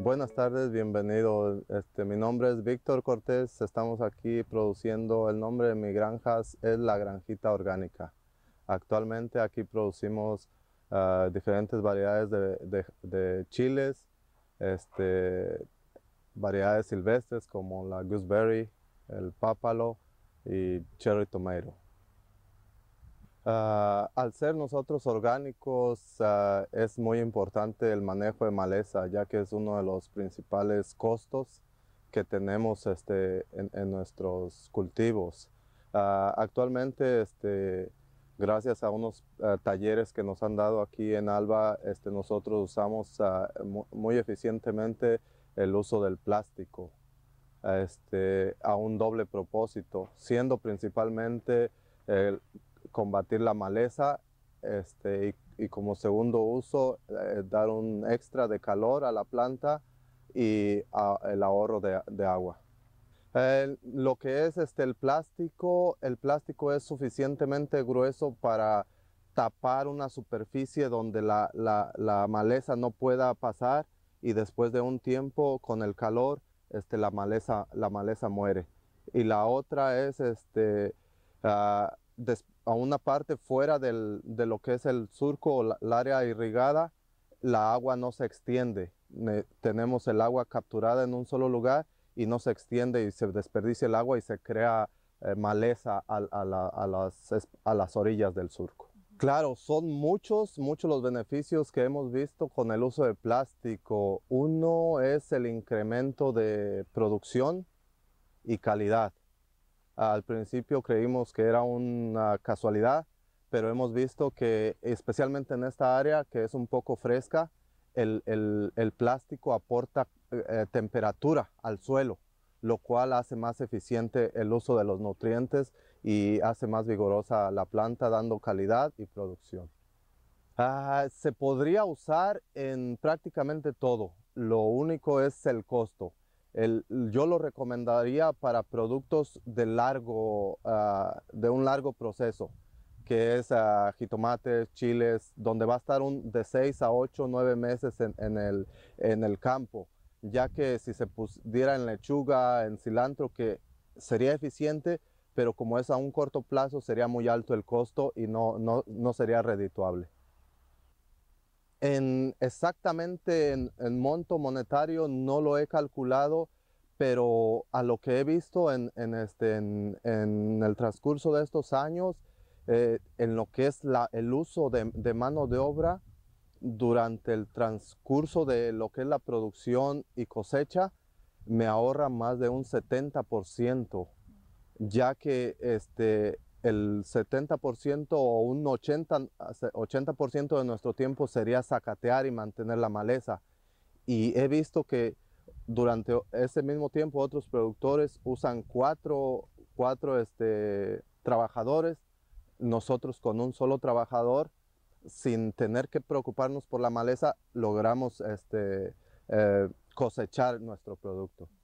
Buenas tardes, bienvenido. Este, mi nombre es Víctor Cortés. Estamos aquí produciendo, el nombre de mi granja es La Granjita Orgánica. Actualmente aquí producimos ah, diferentes variedades de, chiles, este, variedades silvestres como la gooseberry, el pápalo y cherry tomato. Ah, al ser nosotros orgánicos, ah, es muy importante el manejo de maleza, ya que es uno de los principales costos que tenemos este, en, nuestros cultivos. Ah, actualmente, este, gracias a unos talleres que nos han dado aquí en Alba, este, nosotros usamos muy eficientemente el uso del plástico este, a un doble propósito, siendo principalmente el combatir la maleza este, y, como segundo uso eh, dar un extra de calor a la planta y el ahorro de, agua. lo que es este, el plástico, el plástico es suficientemente grueso para tapar una superficie donde la, maleza no pueda pasar y después de un tiempo con el calor este, la, maleza, la maleza muere. Y la otra es este, ah, a una parte fuera de lo que es el surco o el área irrigada, la agua no se extiende. tenemos el agua capturada en un solo lugar y no se extiende y se desperdicia el agua y se crea eh, maleza a, las, a, las, orillas del surco. Claro, son muchos, muchos los beneficios que hemos visto con el uso de plástico. Uno es el incremento de producción y calidad. Al principio creímos que era una casualidad, pero hemos visto que especialmente en esta área que es un poco fresca, el, plástico aporta eh, temperatura al suelo, lo cual hace más eficiente el uso de los nutrientes y hace más vigorosa la planta, dando calidad y producción. Ah, se podría usar en prácticamente todo, lo único es el costo yo lo recomendaría para productos de, largo, ah, de un largo proceso, que es uh, jitomates, chiles, donde va a estar un, de 6 a 8, 9 meses en, el, en el campo, ya que si se pusiera en lechuga, en cilantro, que sería eficiente, pero como es a un corto plazo, sería muy alto el costo y no, no, no sería redituable. En exactamente en, monto monetario no lo he calculado, pero a lo que he visto en, este, en, el transcurso de estos años, eh, en lo que es la, el uso de, de, mano de obra durante el transcurso de lo que es la producción y cosecha, me ahorra más de un 70%, ya que este, el 70% o un 80%, ah, de nuestro tiempo sería sacatear y mantener la maleza. Y he visto que durante ese mismo tiempo otros productores usan cuatro, este, trabajadores, nosotros con un solo trabajador, sin tener que preocuparnos por la maleza, logramos este, eh, cosechar nuestro producto.